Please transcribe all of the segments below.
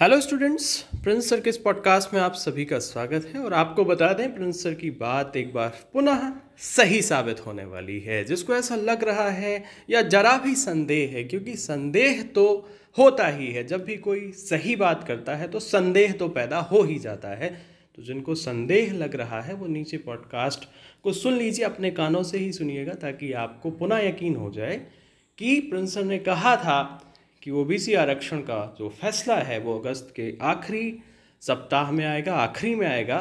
hello students Prince sir के इस podcast में आप सभी का स्वागत है और आपको बता दें प्रिंस सर की बात एक बार पुनः सही साबित होने वाली है जिसको ऐसा लग रहा है या जरा भी संदेह है क्योंकि संदेह तो होता ही है जब भी कोई सही बात करता है तो संदेह तो पैदा हो ही जाता है तो जिनको संदेह लग रहा है वो नीचे पॉडकास्ट को सुन लीजिए अपने कानों से ही सुनिएगा ताकि आपको पुनः यकीन हो जाए कि प्रिंसर ने कहा था कि ओ बी सी आरक्षण का जो फैसला है वो अगस्त के आखिरी सप्ताह में आएगा आखिरी में आएगा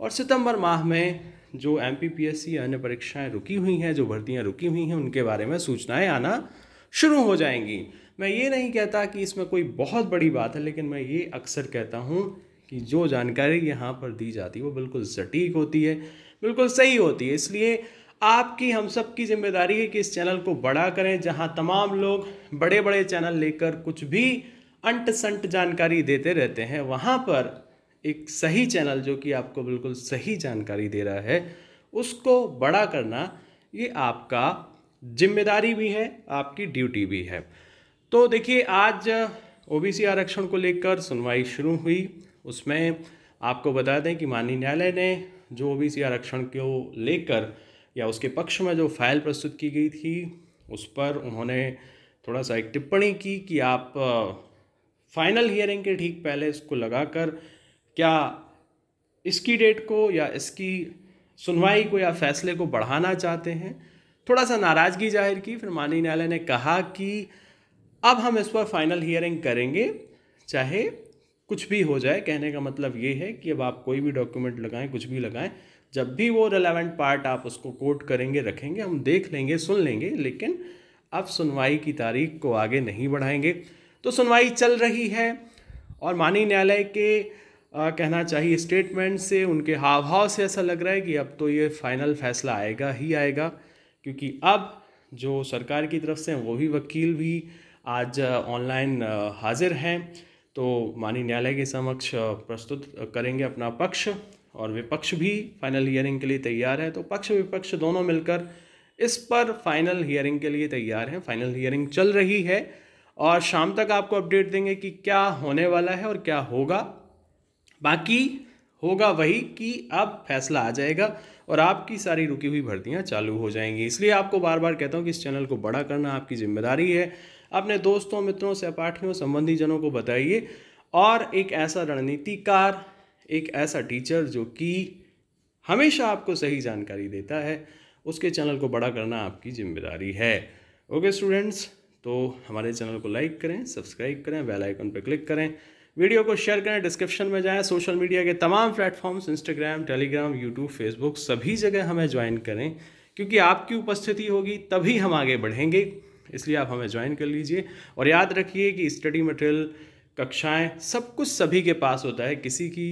और सितंबर माह में जो M P P S C अन्य परीक्षाएं रुकी हुई हैं जो भर्तियां रुकी हुई हैं उनके बारे में सूचनाएं आना शुरू हो जाएंगी मैं ये नहीं कहता कि इसमें कोई बहुत बड़ी बात है लेकिन मैं ये अक्सर कहता हूँ कि जो जानकारी यहाँ पर दी जाती है वो बिल्कुल सटीक होती है बिल्कुल सही होती है इसलिए आपकी हम सब की जिम्मेदारी है कि इस चैनल को बड़ा करें जहां तमाम लोग बड़े बड़े चैनल लेकर कुछ भी अंट संट जानकारी देते रहते हैं वहां पर एक सही चैनल जो कि आपको बिल्कुल सही जानकारी दे रहा है उसको बड़ा करना ये आपका जिम्मेदारी भी है आपकी ड्यूटी भी है तो देखिए आज ओबीसी आरक्षण को लेकर सुनवाई शुरू हुई उसमें आपको बता दें कि माननीय न्यायालय ने जो ओबीसी आरक्षण को लेकर या उसके पक्ष में जो फाइल प्रस्तुत की गई थी उस पर उन्होंने थोड़ा सा एक टिप्पणी की कि आप फाइनल हियरिंग के ठीक पहले इसको लगाकर क्या इसकी डेट को या इसकी सुनवाई को या फैसले को बढ़ाना चाहते हैं थोड़ा सा नाराज़गी जाहिर की फिर माननीय न्यायालय ने कहा कि अब हम इस पर फाइनल हियरिंग करेंगे चाहे कुछ भी हो जाए कहने का मतलब ये है कि अब आप कोई भी डॉक्यूमेंट लगाएं कुछ भी लगाएं जब भी वो रिलेवेंट पार्ट आप उसको कोट करेंगे रखेंगे हम देख लेंगे सुन लेंगे लेकिन अब सुनवाई की तारीख को आगे नहीं बढ़ाएंगे तो सुनवाई चल रही है और माननीय न्यायालय के आ, कहना चाहिए स्टेटमेंट से उनके हाव भाव से ऐसा लग रहा है कि अब तो ये फाइनल फैसला आएगा ही आएगा क्योंकि अब जो सरकार की तरफ से वो भी वकील भी आज ऑनलाइन हाजिर हैं तो माननीय न्यायालय के समक्ष प्रस्तुत करेंगे अपना पक्ष और विपक्ष भी फाइनल हियरिंग के लिए तैयार है तो पक्ष विपक्ष दोनों मिलकर इस पर फाइनल हियरिंग के लिए तैयार हैं फाइनल हियरिंग चल रही है और शाम तक आपको अपडेट देंगे कि क्या होने वाला है और क्या होगा बाकी होगा वही कि अब फैसला आ जाएगा और आपकी सारी रुकी हुई भर्तियां चालू हो जाएंगी इसलिए आपको बार बार कहता हूं कि इस चैनल को बड़ा करना आपकी जिम्मेदारी है अपने दोस्तों मित्रों सहपाठियों संबंधी जनों को बताइए और एक ऐसा रणनीतिकार एक ऐसा टीचर जो कि हमेशा आपको सही जानकारी देता है उसके चैनल को बड़ा करना आपकी जिम्मेदारी है ओके स्टूडेंट्स तो हमारे चैनल को लाइक करें सब्सक्राइब करें बेल आइकन पर क्लिक करें वीडियो को शेयर करें डिस्क्रिप्शन में जाएं सोशल मीडिया के तमाम platforms Instagram Telegram YouTube Facebook सभी जगह हमें ज्वाइन करें क्योंकि आपकी उपस्थिति होगी तभी हम आगे बढ़ेंगे इसलिए आप हमें ज्वाइन कर लीजिए और याद रखिए कि स्टडी मटेरियल कक्षाएं सब कुछ सभी के पास होता है किसी की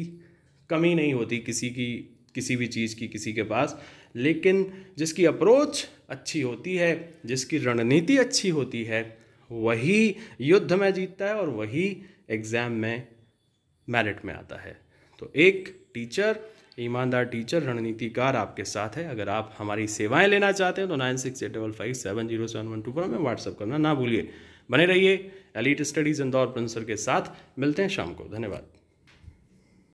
कमी नहीं होती किसी की किसी भी चीज़ की किसी के पास लेकिन जिसकी अप्रोच अच्छी होती है जिसकी रणनीति अच्छी होती है वही युद्ध में जीतता है और वही एग्ज़ाम में मेरिट में आता है तो एक टीचर ईमानदार टीचर रणनीतिकार आपके साथ है अगर आप हमारी सेवाएं लेना चाहते हैं तो nine six eight double five seven zero seven one two पर हमें व्हाट्सअप करना ना भूलिए बने रहिए एलिट स्टडीज़ इंदौर प्रिंसर के साथ मिलते हैं शाम को धन्यवाद